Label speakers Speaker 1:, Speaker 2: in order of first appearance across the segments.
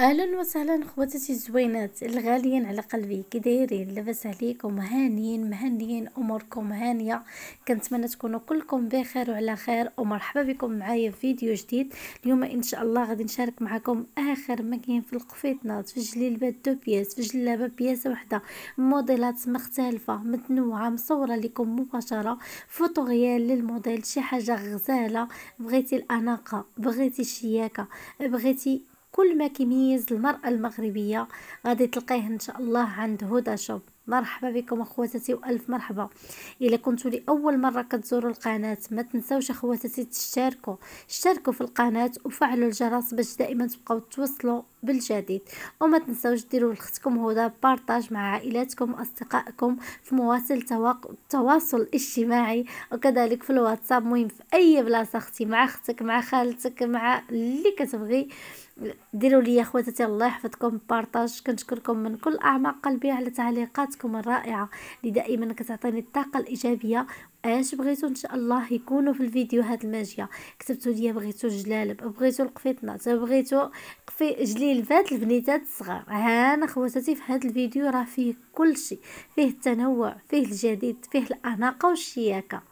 Speaker 1: اهلا وسهلا خواتاتي الزوينات الغاليين على قلبي كي دايرين لاباس عليكم هانيين مهنيين اموركم هانيه كنتمنى تكونوا كلكم بخير وعلى خير ومرحبا بكم معايا في فيديو جديد اليوم ان شاء الله غادي نشارك معكم اخر ما كاين في القفيطنات في جليلبات دو بياس في جلابه بياسه وحده موديلات مختلفه متنوعه مصوره لكم مباشره فوتوغيال للموديل شي حاجه غزاله بغيتي الاناقه بغيتي الشياكه بغيتي كل ما كيميز المرأة المغربية غادي تلقيه إن شاء الله عند هدى شوب مرحبا بكم اخواتي والف مرحبا الا كنتوا لاول مره كتزوروا القناه ما تنساوش اخواتي تشتركوا اشتركوا في القناه وفعلوا الجرس باش دائما تبقاو توصلوا بالجديد وما تنساوش ديروا لختكم هدى بارطاج مع عائلاتكم واصدقائكم في مواصل التواصل الاجتماعي وكذلك في الواتساب مهم في اي بلاصه اختي مع اختك مع خالتك مع اللي كتبغي ديروا لي خواتاتي الله يحفظكم بارطاج كنشكركم من كل اعماق قلبي على تعليقاتكم الرائعه اللي دائما كتعطيني الطاقه الايجابيه اش بغيتو ان شاء الله يكونوا في الفيديوهات الماجيه كتبتوا لي بغيتو الجلالب بغيتو القفيطنات بغيتو قفي جليل فات البنيتات الصغار هانا خواتاتي في هاد الفيديو راه فيه كل شيء فيه التنوع فيه الجديد فيه الاناقه والشياكه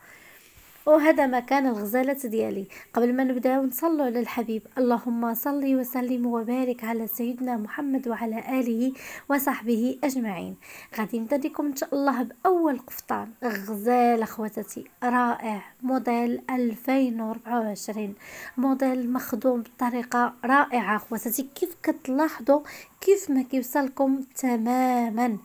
Speaker 1: وهذا مكان الغزالات ديالي قبل ما نبداو نصلوا على الحبيب اللهم صل وسلم وبارك على سيدنا محمد وعلى اله وصحبه اجمعين غادي نبدا لكم ان شاء الله باول قفطان غزال اخواتي رائع موديل 2024 موديل مخدوم بطريقه رائعه اخواتي كيف كتلاحظوا كيف ما كيوصلكم تماما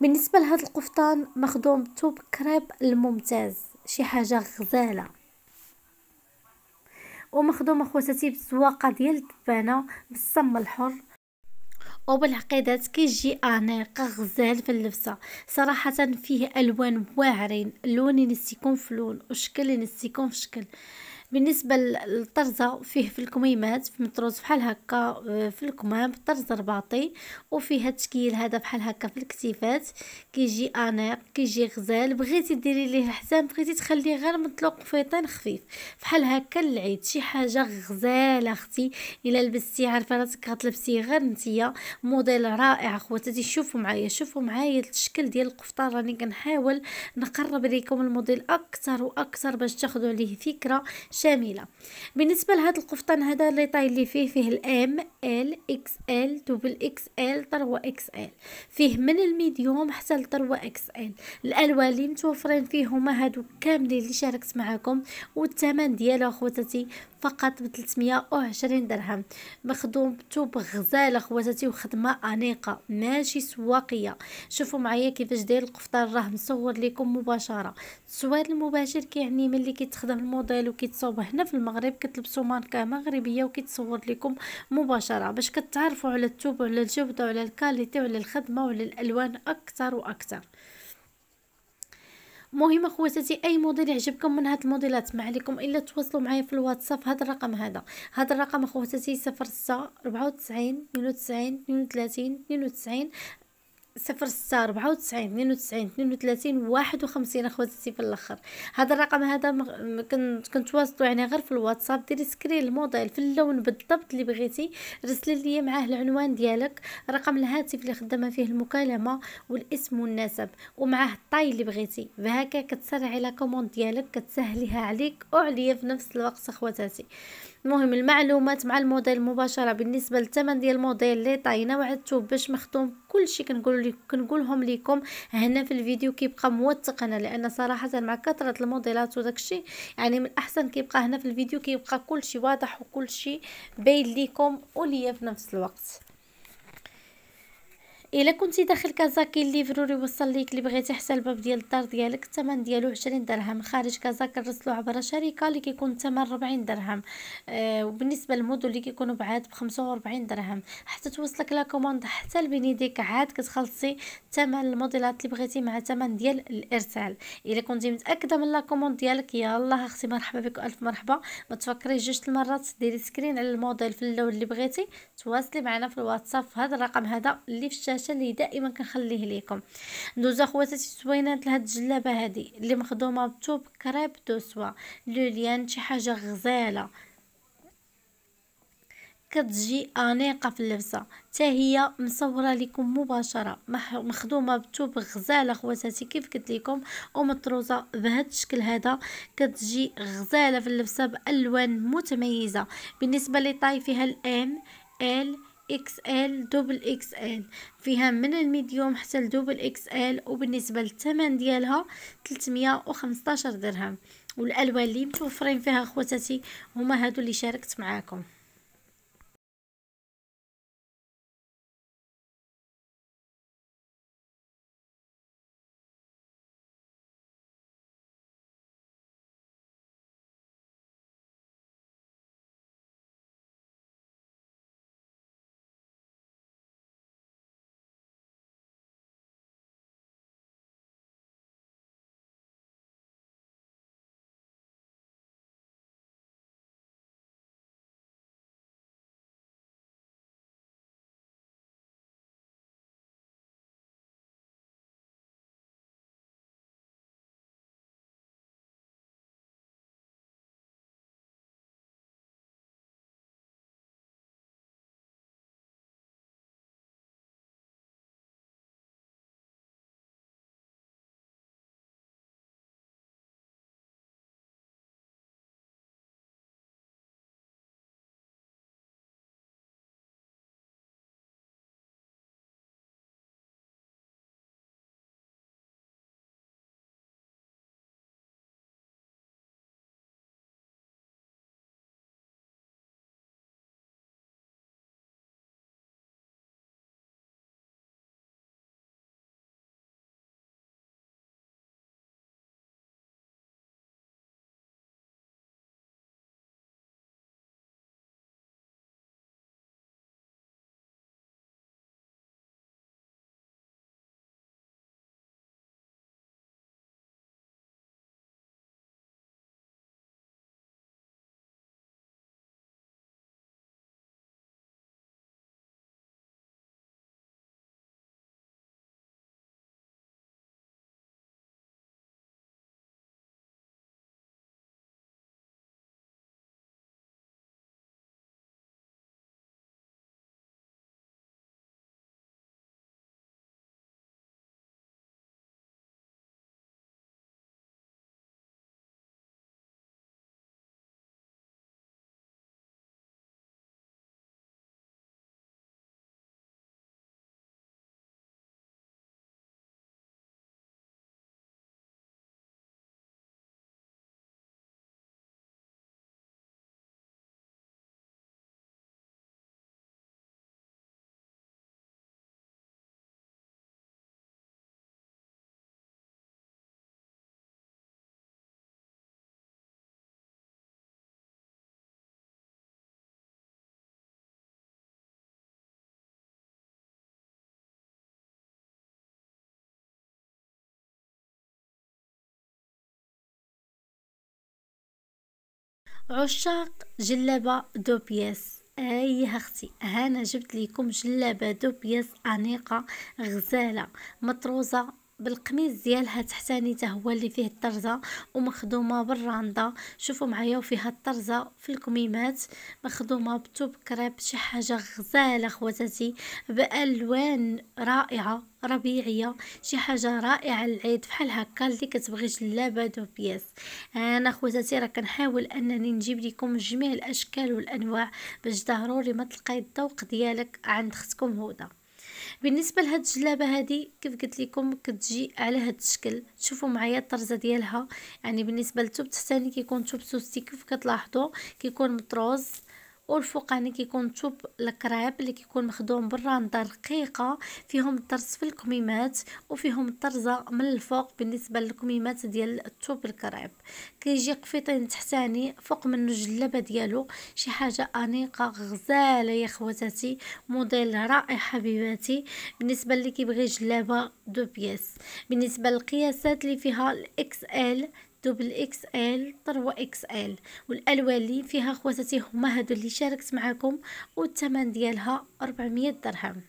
Speaker 1: بالنسبه لهذا القفطان مخدوم توب كريب الممتاز شي حاجه غزاله ومخدومه خواتاتي بالسواقه ديال الدبانه بالسم الحر وبالعقيدات كيجي انيق غزال في اللبسه صراحه فيه الوان واعرين لون ينسيكم في لون وشكل ينسيكم في شكل بالنسبه للطرزه فيه في الكميمات في مطروز بحال هكا آه، في الكمام طرز رباطي وفيها تشكيل هذا بحال هكا في الكتيفات كيجي انيق كيجي غزال بغيتي ديري ليه حزام بغيتي تخليه غير مطلوق فيطين خفيف بحال هكا العيد شي حاجه غزاله اختي الا لبستي عارفه راسك غتلبسيه غير نتيا موديل رائع خواتاتي شوفوا معايا شوفوا معايا الشكل ديال القفطان راني كنحاول نقرب ليكم الموديل اكثر واكثر باش تاخذوا عليه فكره شامله بالنسبه لهذا القفطان هذا اللي طاي اللي فيه فيه الام ال اكس ال دوبل اكس ال طروة اكس ال فيه من الميديوم حتى لثروه اكس ال الالوان اللي متوفرين فيه هما هادو كاملين اللي شاركت معاكم والثمن ديالو خواتاتي فقط ب 320 درهم مخدوم مخدومته غزال خواتاتي وخدمه انيقه ماشي سواقيه شوفوا معايا كيفاش داير القفطان راه مصور لكم مباشره التصوير المباشر كيعني ملي كيتخدم الموديل وكيتصوب هنا في المغرب كتلبسوا ماركه مغربيه وكيتصور لكم مباشره باش كتعرفوا على الثوب وعلى الجوده وعلى الكاليتي وعلى الخدمه وعلى الالوان اكثر واكثر مهم اخواتاتي اي موديل يعجبكم من هاد الموديلات ما عليكم الا تواصلوا معايا في الواتساب هاد الرقم هذا هاد الرقم اخواتاتي 06 94 92 32 92 صفر ستة ربعة وتسعين اثنين وتسعين اثنين وثلاثين واحد وخمسين اخواتي في الاخر هذا الرقم هذا مغ... كنتواصلو يعني غير في الواتساب ديري سكرين الموديل في اللون بالضبط اللي بغيتي رسلي لي معاه العنوان ديالك رقم الهاتف اللي خدامه فيه المكالمه والاسم والنسب ومعاه الطاي اللي بغيتي بهكا كتسرعي لا كوموند ديالك كتسهليها عليك وعليا في نفس الوقت اخواتاتي المهم المعلومات مع الموديل مباشره بالنسبه للثمن ديال الموديل اللي طاينه وعدتو باش مختوم كلشي كنقول لك كنقولهم لكم هنا في الفيديو كيبقى موثق انا لان صراحه مع كثره الموديلات وداكشي يعني من الاحسن كيبقى هنا في الفيديو كيبقى كلشي واضح وكلشي باين ليكم وليا في نفس الوقت الا كنتي داخل كازا كاين ليفرور وصل ليك اللي بغيتي حتى الباب ديال الدار ديالك الثمن ديالو 20 درهم خارج كازا كنرسلو عبر شركه اللي كيكون الثمن 40 درهم آه وبالنسبه للمدن اللي كيكونوا بعاد ب 45 درهم حتى توصلك لا كوموند حتى لبنيديك عاد كتخلصي الثمن الموديلات اللي بغيتي مع الثمن ديال الارسال الا كنتي متاكده من لا كوموند ديالك يلاه اختي مرحبا بك الف مرحبا ما تفكريش جوج المرات ديري سكرين على الموديل في اللون اللي بغيتي تواصلي معنا في الواتساب في هذا الرقم هذا اللي في الشاشه الشاشه اللي دائما كنخليه ليكم ندوزو خواتاتي زوينات لهاد الجلابه هادي اللي مخدومه بتوب كريب دو سوا لوليان شي حاجه غزاله كتجي انيقه في اللبسه حتى هي مصوره لكم مباشره مخدومه بثوب غزاله خواتاتي كيف قلت لكم ومطروزه بهذا الشكل هذا كتجي غزاله في اللبسه بالوان متميزه بالنسبه للطاي فيها الام ال اكس ال دبل اكس ال فيها من الميديوم حتى الدبل اكس ال وبالنسبه للثمن ديالها 315 درهم والالوان اللي
Speaker 2: متوفرين فيها خواتاتي هما هادو اللي شاركت معاكم عشاق جلابة دو بياس ايها اختي
Speaker 1: هانا جبت لكم جلابة دو بياس انيقة غزالة مطروزة بالقميص ديالها تحتاني حتى هو اللي فيه الطرزه ومخدومه بالرانده شوفوا معايا وفيها الطرزه في الكميمات مخدومه بتوب كريب شي حاجه غزاله خواتاتي بالوان رائعه ربيعيه شي حاجه رائعه للعيد بحال هكا اللي كتبغي جلابه دوبياس انا خواتاتي راه كنحاول انني نجيب لكم جميع الاشكال والانواع باش ضروري ما تلقاي الذوق ديالك عند اختكم هدى بالنسبه لهاد الجلابه هادي كيف قلت لكم كتجي على هاد الشكل شوفوا معايا الطرزه ديالها يعني بالنسبه لتوب تحتاني كيكون توب سوستي كيف كتلاحظوا كيكون مطروز والفوقاني كيكون توب الكراب اللي كيكون مخدوم بالرانده رقيقه فيهم الطرز في الكميمات وفيهم الطرزه من الفوق بالنسبه للكميمات ديال التوب الكراب كيجي قفيطين تحتاني فوق من الجلابة ديالو شي حاجه انيقه غزاله يا خواتاتي موديل رائع حبيباتي بالنسبه اللي كيبغي جلابه دو بيس بالنسبه للقياسات اللي فيها الاكس ال دوبل اكس ال طروة اكس ال والالوان اللي فيها خواتاتي هما هادو اللي شاركت معاكم والثمن ديالها
Speaker 2: 400 درهم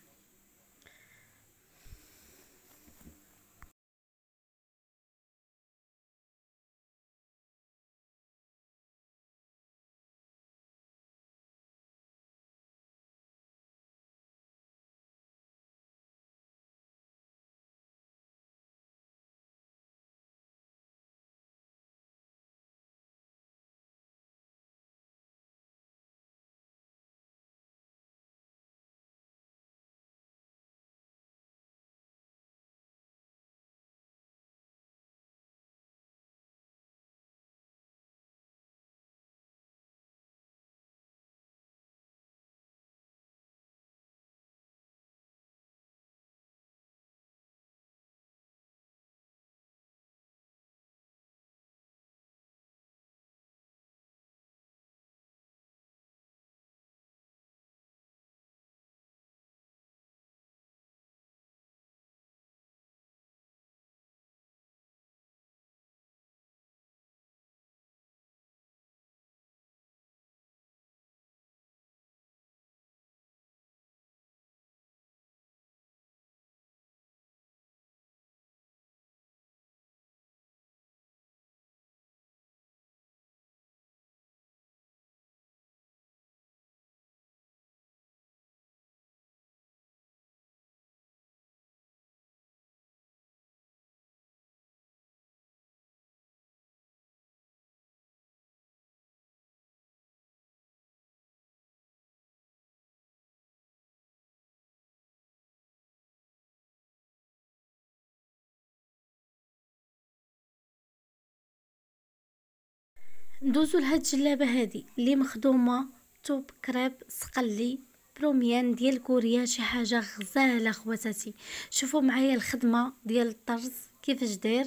Speaker 2: ندوزو لهاد الجلابه هادي اللي مخدومه توب كريب سقلي بروميان
Speaker 1: ديال كوريا شي حاجه غزاله خواتاتي شوفوا معايا الخدمه ديال الطرز كيفاش داير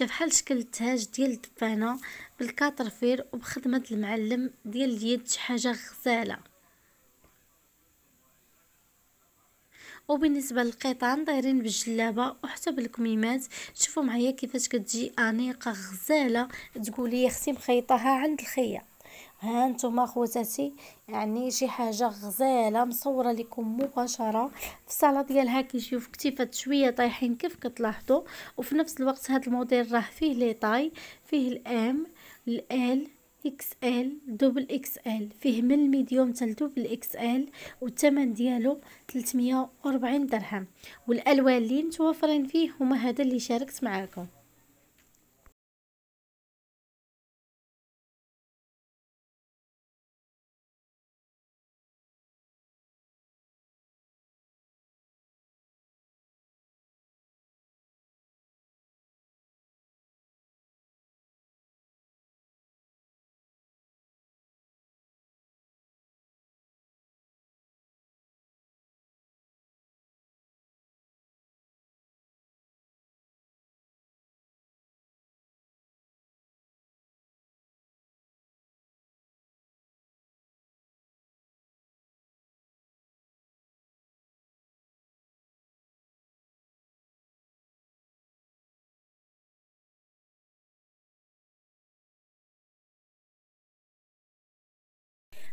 Speaker 1: جا بحال شكل التاج ديال الدبانه بالكاترفير وبخدمه المعلم ديال اليد شي حاجه غزاله وبالنسبه للقيطان دايرين بالجلابه وحتى بالكميمات شوفوا معايا كيفاش كتجي انيقه غزاله تقولي يا اختي مخيطاها عند الخياط ها نتوما خواتاتي يعني شي حاجه غزاله مصوره لكم مباشره في الصاله ديالها كيجيو في كتيفات شويه طايحين كيف كتلاحظوا وفي نفس الوقت هذا الموديل راه فيه لي طاي فيه الام الال اكس ال دوبل اكس ال فيه من الميديوم حتى لدوبل اكس ال والثمن ديالو 340 درهم والالوان اللي متوفرين فيه هما هذا اللي
Speaker 2: شاركت معاكم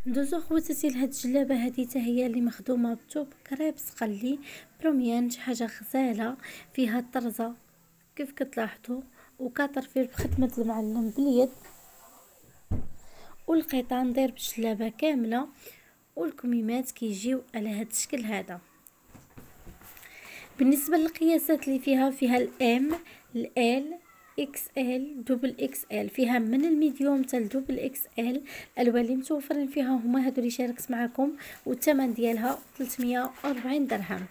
Speaker 2: ندوزو خواتاتي لهاد الجلابه هادي حتى هي اللي مخدومه
Speaker 1: بالثوب كريبس قلي بروميان شي حاجه غزاله فيها الطرزه كيف كتلاحظوا وكاطر فيه بخدمه المعلم باليد والقيطان ندير بالجلابه كامله والكميمات كيجيو على هاد الشكل هذا بالنسبه للقياسات اللي فيها فيها الام الال اكس ال دوبل اكس ال فيها من الميديوم حتى لدوبل اكس ال الالوان اللي متوفرين فيها هما هادو اللي شاركت معكم والثمن ديالها
Speaker 2: 340 درهم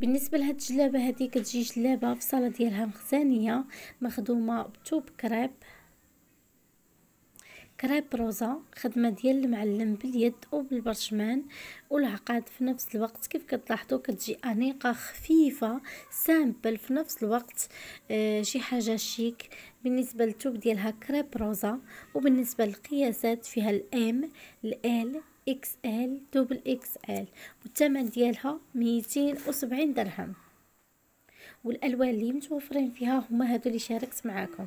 Speaker 2: بالنسبه لهاد الجلابه هذه كتجي
Speaker 1: جلابه في صاله ديالها مخزانيه مخدومه بتوب كريب كريب روزا خدمه ديال المعلم باليد وبالبرشمان والعقاد في نفس الوقت كيف كتلاحظوا كتجي انيقه خفيفه سامبل في نفس الوقت آه شي حاجه شيك بالنسبه للتوب ديالها كريب روزا وبالنسبه للقياسات فيها الام الال اكس ال دوبل اكس ال والثمن ديالها ميتين درهم والالوان
Speaker 2: اللي متوفرين فيها هما هادو اللي شاركت معاكم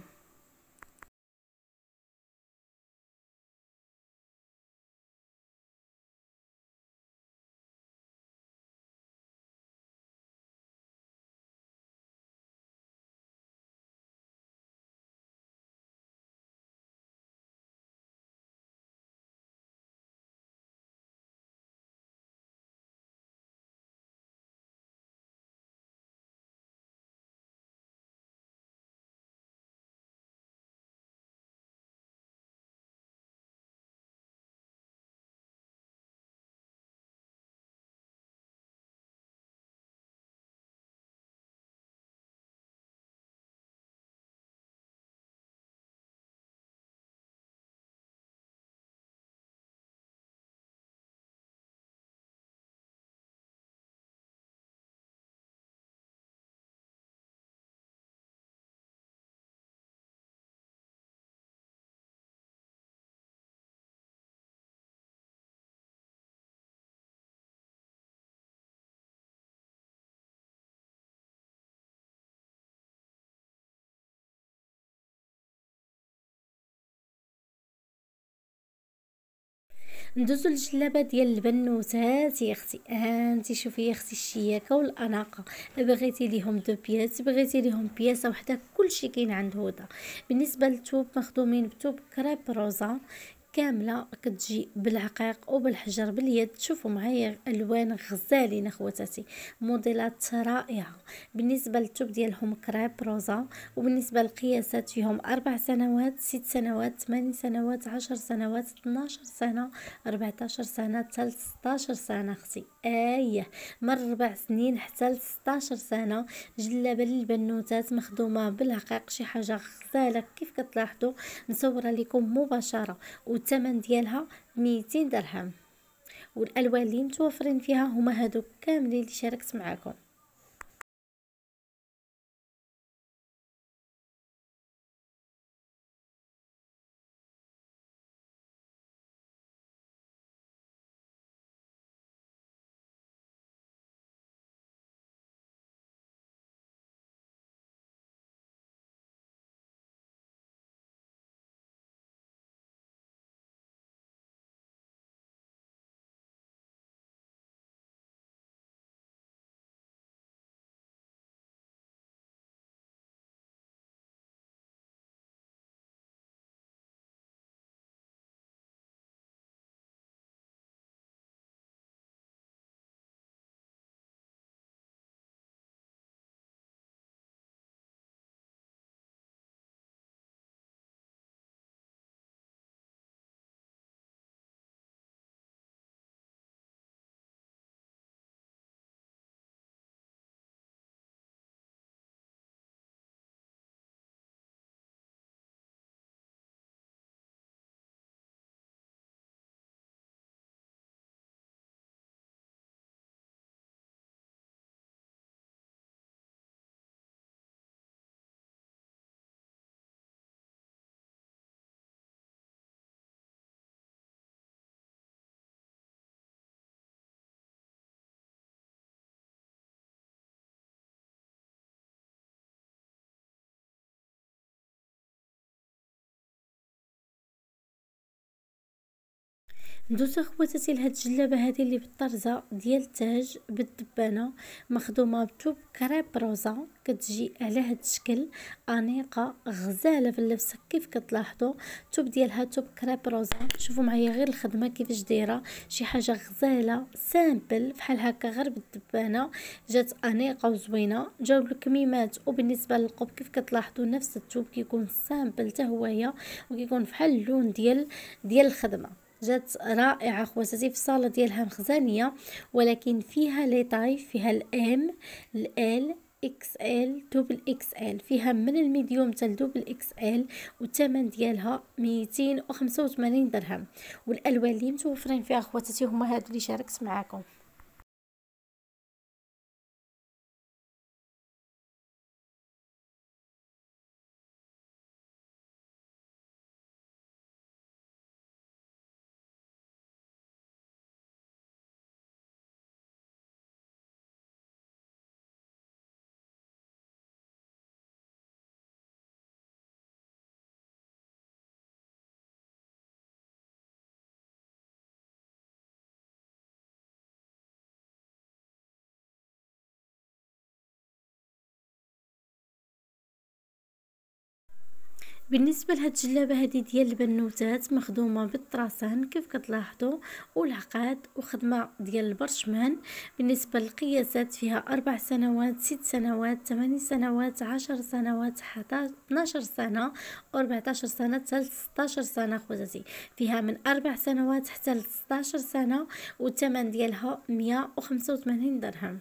Speaker 2: ندوزو للجلابه ديال البنوتات
Speaker 1: هانتي يا اختي هانتي شوفي يا اختي الشياكه والاناقه بغيتي ليهم دو بياس بغيتي ليهم بياسه وحده كلشي كاين عند هدى بالنسبه للثوب مخدومين بثوب كريب روزا كامله كتجي بالعقيق وبالحجر باليد شوفوا معايا الوان غزالين اخواتاتي موديلات رائعه بالنسبه للتوب ديالهم كريب روزا وبالنسبه للقياسات فيهم اربع سنوات ست سنوات ثمان سنوات عشر سنوات 12 سنه 14 سنه حتى 16 سنه اختي ايه من ربع سنين حتى ل 16 سنه جلابه للبنوتات مخدومه بالعقيق شي حاجه غزاله كيف كتلاحظوا مصوره لكم مباشره والثمن ديالها 200 درهم والالوان اللي
Speaker 2: متوفرين فيها هما هادو كاملين اللي شاركت معاكم ندوز خواتاتي لهاد الجلابه هذه اللي بالطرزه
Speaker 1: ديال التاج بالدبانه مخدومه بتوب كريب روزا كتجي على هاد الشكل انيقه غزاله في اللبسه كيف كتلاحظوا التوب ديالها توب كريب روزا شوفوا معايا غير الخدمه كيفاش دايره شي حاجه غزاله سامبل بحال هكا غير بالدبانه جات انيقه وزوينه جاو الكميمات وبالنسبه للقب كيف كتلاحظوا نفس التوب كيكون سامبل حتى هو وكيكون بحال اللون ديال ديال الخدمه جات رائعه خواتاتي في الصاله ديالها مخزانيه ولكن فيها لي فيها الام الال اكس ال دوبل اكس ال فيها من الميديوم تال دوبل اكس ال والثمن ديالها
Speaker 2: 285 درهم والالوان اللي متوفرين فيها خواتاتي هما هادو اللي شاركت معاكم بالنسبه لهاد الجلابه هادي ديال
Speaker 1: البنوتات مخدومه بالطراسان كيف كتلاحظوا والعقاد وخدمه ديال البرشمان بالنسبه للقياسات فيها أربع سنوات ست سنوات 8 سنوات 10 سنوات حتى 12 سنه 14 سنه حتى 16 سنه خواتاتي فيها من أربع سنوات حتى 16 سنه والثمن ديالها
Speaker 2: 185 درهم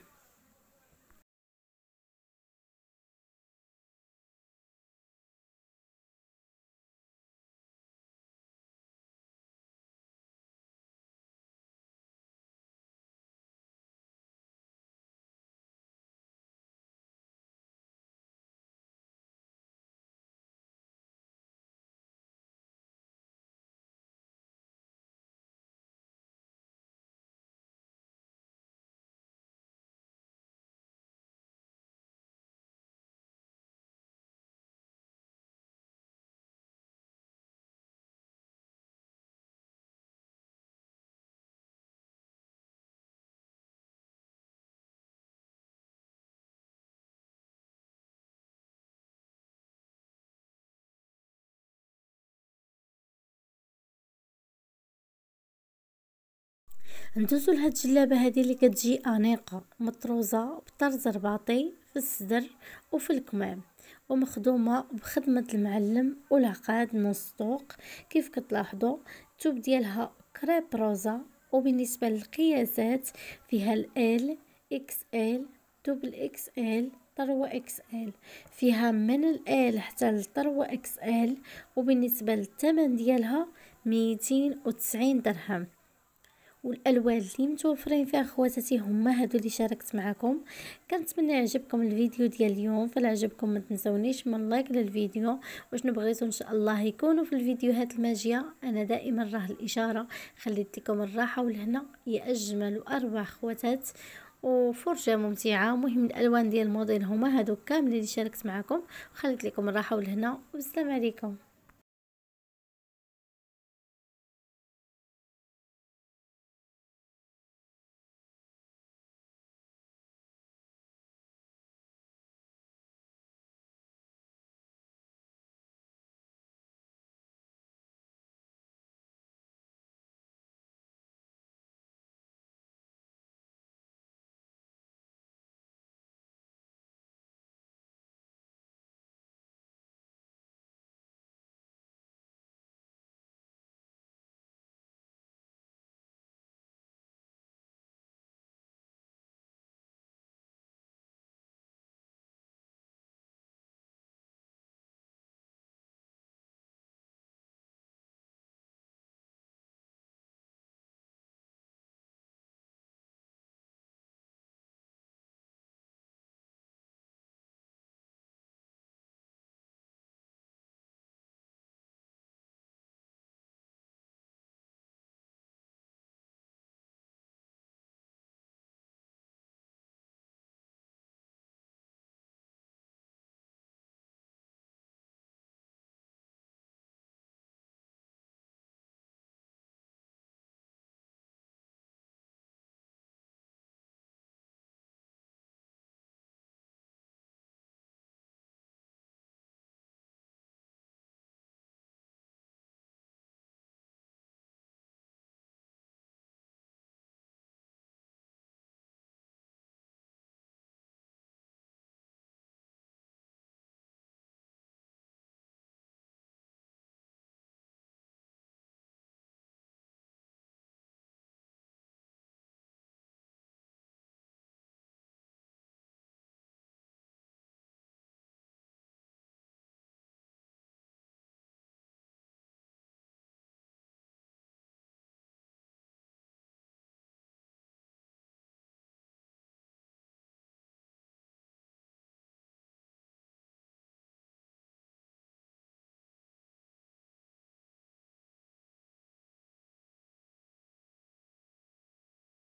Speaker 2: ندوزو لهاد الجلابه هذه اللي كتجي انيقه مطروزه بطرز رباطي في الصدر وفي
Speaker 1: الكمام ومخدومه بخدمه المعلم والعقاد من السوق كيف كتلاحظوا التوب ديالها كريب روزا وبالنسبه للقياسات فيها ال ال اكس ال دوبل اكس ال طروة اكس ال فيها من ال حتى للطروة اكس ال وبالنسبة للثمن ديالها ميتين وتسعين درهم والالوان اللي متوفرين فيها خواتاتي هما هادو اللي شاركت معكم كنتمنى يعجبكم الفيديو ديال اليوم فلا عجبكم ما تنسونيش من لايك للفيديو وشنو بغيتو ان شاء الله يكونوا في الفيديوهات الماجيه انا دائما راه الاشاره خليت لكم الراحه والهنا يا اجمل واربع خواتات وفرجة ممتعة مهم الألوان ديال الموديل هما هادو كامل اللي
Speaker 2: شاركت معكم خليت لكم الراحة والهنا والسلام عليكم